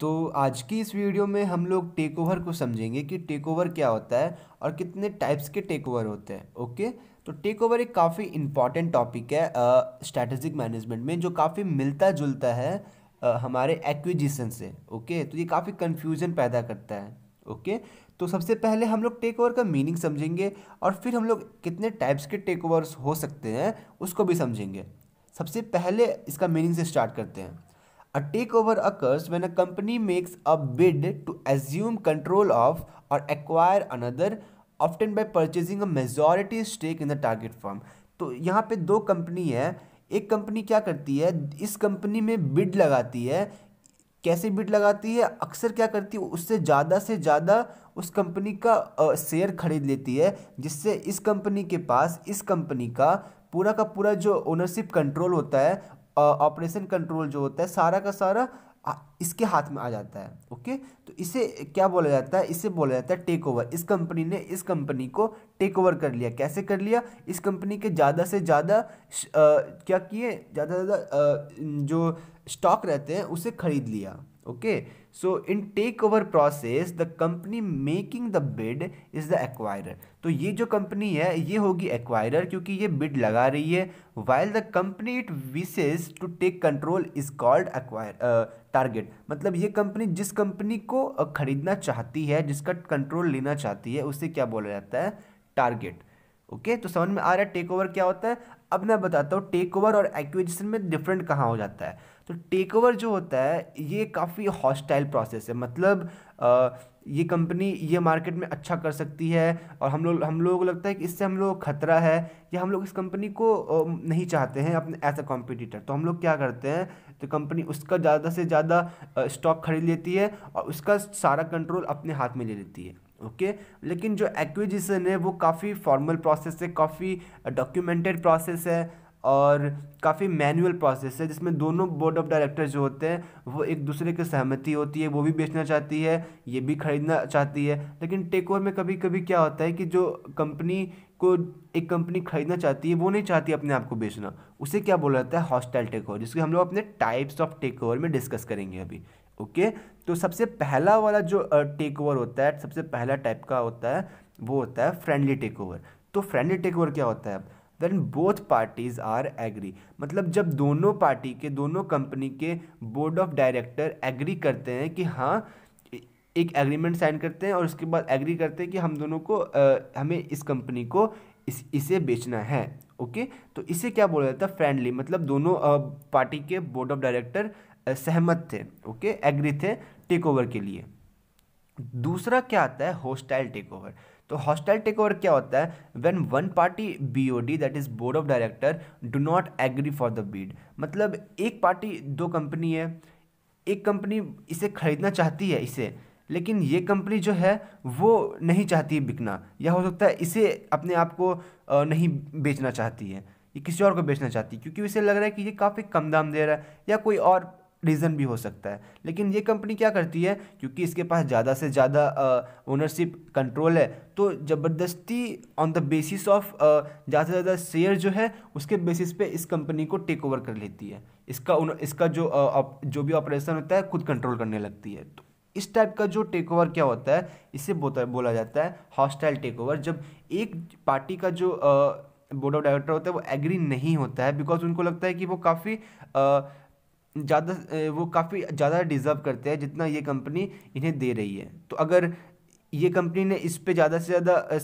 तो आज की इस वीडियो में हम लोग टेक ओवर को समझेंगे कि टेक ओवर क्या होता है और कितने टाइप्स के टेक ओवर होते हैं ओके तो टेक ओवर एक काफ़ी इम्पॉर्टेंट टॉपिक है स्ट्रैटेजिक uh, मैनेजमेंट में जो काफ़ी मिलता जुलता है uh, हमारे एक्विजिशन से ओके तो ये काफ़ी कन्फ्यूजन पैदा करता है ओके तो सबसे पहले हम लोग टेक ओवर का मीनिंग समझेंगे और फिर हम लोग कितने टाइप्स के टेक ओवर हो सकते हैं उसको भी समझेंगे सबसे पहले इसका मीनिंग से स्टार्ट करते हैं A takeover occurs when a company makes a bid to assume control of or acquire another, often by purchasing a majority stake in the target firm. तो यहाँ पे दो कंपनी है एक कंपनी क्या करती है इस कंपनी में बिड लगाती है कैसे बिड लगाती है अक्सर क्या करती है उससे ज़्यादा से ज़्यादा उस कंपनी का शेयर खरीद लेती है जिससे इस कंपनी के पास इस कंपनी का पूरा का पूरा जो ओनरशिप कंट्रोल होता है ऑपरेशन कंट्रोल जो होता है सारा का सारा इसके हाथ में आ जाता है ओके तो इसे क्या बोला जाता है इसे बोला जाता है टेक ओवर इस कंपनी ने इस कंपनी को टेक ओवर कर लिया कैसे कर लिया इस कंपनी के ज़्यादा से ज़्यादा क्या किए ज़्यादा से ज़्यादा जो स्टॉक रहते हैं उसे खरीद लिया so in take over process the company making the bid is the acquirer तो ये जो कंपनी है ये होगी एक्वायरर क्योंकि ये बिड लगा रही है while the company it wishes to take control is called acquire target मतलब ये कंपनी जिस कंपनी को खरीदना चाहती है जिसका कंट्रोल लेना चाहती है उसे क्या बोला जाता है टारगेट ओके okay, तो समझ में आ रहा है टेक ओवर क्या होता है अब मैं बताता हूँ टेक ओवर और एक्विजिशन में डिफरेंट कहाँ हो जाता है तो टेक ओवर जो होता है ये काफ़ी हॉस्टाइल प्रोसेस है मतलब आ, ये कंपनी ये मार्केट में अच्छा कर सकती है और हम लोग हम लोगों को लगता है कि इससे हम लोग खतरा है या हम लोग इस कंपनी को नहीं चाहते हैं अपने एज अ कॉम्पिटिटर तो हम लोग क्या करते हैं तो कंपनी उसका ज़्यादा से ज़्यादा स्टॉक खरीद लेती है और उसका सारा कंट्रोल अपने हाथ में ले लेती है ओके okay? लेकिन जो एक्विजिशन है वो काफ़ी फॉर्मल प्रोसेस है काफ़ी डॉक्यूमेंटेड प्रोसेस है और काफ़ी मैनुअल प्रोसेस है जिसमें दोनों बोर्ड ऑफ डायरेक्टर जो होते हैं वो एक दूसरे की सहमति होती है वो भी बेचना चाहती है ये भी खरीदना चाहती है लेकिन टेक ओवर में कभी कभी क्या होता है कि जो कंपनी को एक कंपनी खरीदना चाहती है वो नहीं चाहती अपने आप को बेचना उसे क्या बोला जाता है हॉस्टाइल टेक ओवर जिसके हम लोग अपने टाइप्स ऑफ टेक ओवर में डिस्कस करेंगे अभी ओके तो सबसे पहला वाला जो टेक ओवर होता है सबसे पहला टाइप का होता है वो होता है फ्रेंडली टेक ओवर तो फ्रेंडली टेक ओवर क्या होता है अब then both parties are agree मतलब जब दोनों पार्टी के दोनों कंपनी के बोर्ड ऑफ डायरेक्टर एग्री करते हैं कि हाँ एक एग्रीमेंट साइन करते हैं और उसके बाद एग्री करते हैं कि हम दोनों को आ, हमें इस कंपनी को इस इसे बेचना है ओके तो इसे क्या बोला जाता है फ्रेंडली मतलब दोनों पार्टी के बोर्ड ऑफ डायरेक्टर सहमत थे ओके एग्री थे टेक ओवर के लिए दूसरा क्या आता है होस्टाइल टेक ओवर तो हॉस्टाइल टेक ओवर क्या होता है when one party B O D that is board of director do not agree for the bid मतलब एक पार्टी दो कंपनी है एक कंपनी इसे खरीदना चाहती है इसे लेकिन ये कंपनी जो है वो नहीं चाहती बिकना या हो सकता है इसे अपने आप को नहीं बेचना चाहती है ये किसी और को बेचना चाहती है क्योंकि इसे लग रहा है कि ये काफ़ी कम दाम दे रहा है या कोई और रीज़न भी हो सकता है लेकिन ये कंपनी क्या करती है क्योंकि इसके पास ज़्यादा से ज़्यादा ओनरशिप कंट्रोल है तो ज़बरदस्ती ऑन द बेसिस ऑफ ज़्यादा से ज़्यादा शेयर जो है उसके बेसिस पे इस कंपनी को टेक ओवर कर लेती है इसका उन, इसका जो आ, जो भी ऑपरेशन होता है खुद कंट्रोल करने लगती है तो इस टाइप का जो टेक ओवर क्या होता है इसे बोता बोला जाता है हॉस्टाइल टेक ओवर जब एक पार्टी का जो बोर्ड ऑफ डायरेक्टर होता है वो एग्री नहीं होता है बिकॉज उनको लगता है कि वो काफ़ी ज़्यादा वो काफ़ी ज़्यादा डिज़र्व करते हैं जितना ये कंपनी इन्हें दे रही है तो अगर ये कंपनी ने इस पे ज़्यादा से ज़्यादा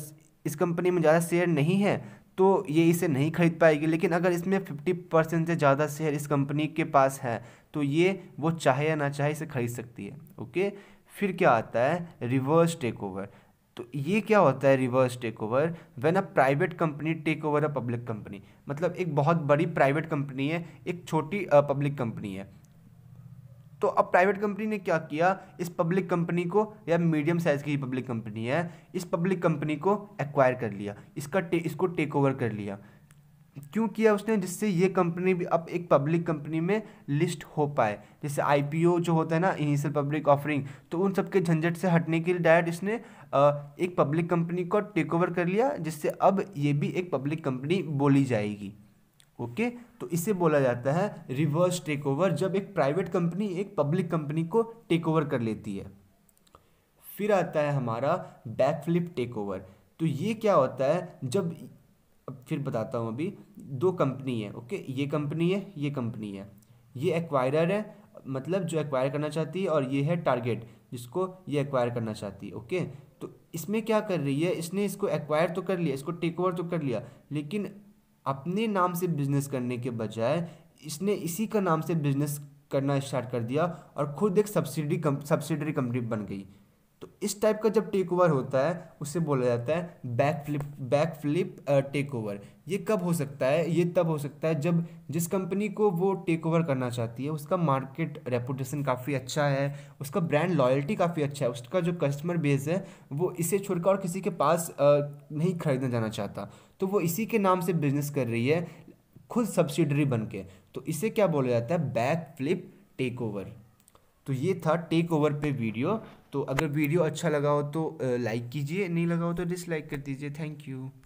इस कंपनी में ज़्यादा शेयर नहीं है तो ये इसे नहीं खरीद पाएगी लेकिन अगर इसमें फिफ्टी परसेंट से ज़्यादा शेयर इस कंपनी के पास है तो ये वो चाहे या ना चाहे इसे खरीद सकती है ओके फिर क्या आता है रिवर्स टेक ओवर तो ये क्या होता है reverse take over when a private company take over a public company मतलब एक बहुत बड़ी प्राइवेट कंपनी है एक छोटी पब्लिक कंपनी है तो अब प्राइवेट कंपनी ने क्या किया इस पब्लिक कंपनी को या मीडियम साइज की पब्लिक कंपनी है इस पब्लिक कंपनी को एक्वायर कर लिया इसका टे, इसको टेक ओवर कर लिया क्यों किया उसने जिससे ये कंपनी भी अब एक पब्लिक कंपनी में लिस्ट हो पाए जैसे आईपीओ जो होता है ना इनिशियल पब्लिक ऑफरिंग तो उन सबके झंझट से हटने के लिए डायरेक्ट इसने एक पब्लिक कंपनी को टेक ओवर कर लिया जिससे अब ये भी एक पब्लिक कंपनी बोली जाएगी ओके तो इसे बोला जाता है रिवर्स टेक ओवर जब एक प्राइवेट कंपनी एक पब्लिक कंपनी को टेक ओवर कर लेती है फिर आता है हमारा बैकफ्लिप टेक ओवर तो ये क्या होता है जब अब फिर बताता हूँ अभी दो कंपनी है ओके ये कंपनी है ये कंपनी है ये एक्वायरर है मतलब जो एक्वायर करना चाहती है और ये है टारगेट जिसको ये एक्वायर करना चाहती है ओके तो इसमें क्या कर रही है इसने इसको एक्वायर तो कर लिया इसको टेक ओवर तो कर लिया लेकिन अपने नाम से बिजनेस करने के बजाय इसने इसी का नाम से बिजनेस करना स्टार्ट कर दिया और खुद एक सब्सिडी कम, सब्सिडरी कंपनी बन गई तो इस टाइप का जब टेक ओवर होता है उसे बोला जाता है back flip back flip take over ये कब हो सकता है ये तब हो सकता है जब जिस कंपनी को वो टेक ओवर करना चाहती है उसका मार्केट रेपुटेशन काफ़ी अच्छा है उसका ब्रांड लॉयल्टी काफ़ी अच्छा है उसका जो कस्टमर बेस है वो इसे छोड़कर और किसी के पास नहीं खरीदना जाना चाहता तो वो इसी के नाम से बिजनेस कर रही है खुद सब्सिडरी बन के तो इसे क्या बोला जाता है बैक फ्लिप टेक ओवर तो ये था टेक ओवर पे वीडियो तो अगर वीडियो अच्छा लगा हो तो लाइक कीजिए नहीं लगा हो तो डिसलाइक कर दीजिए थैंक यू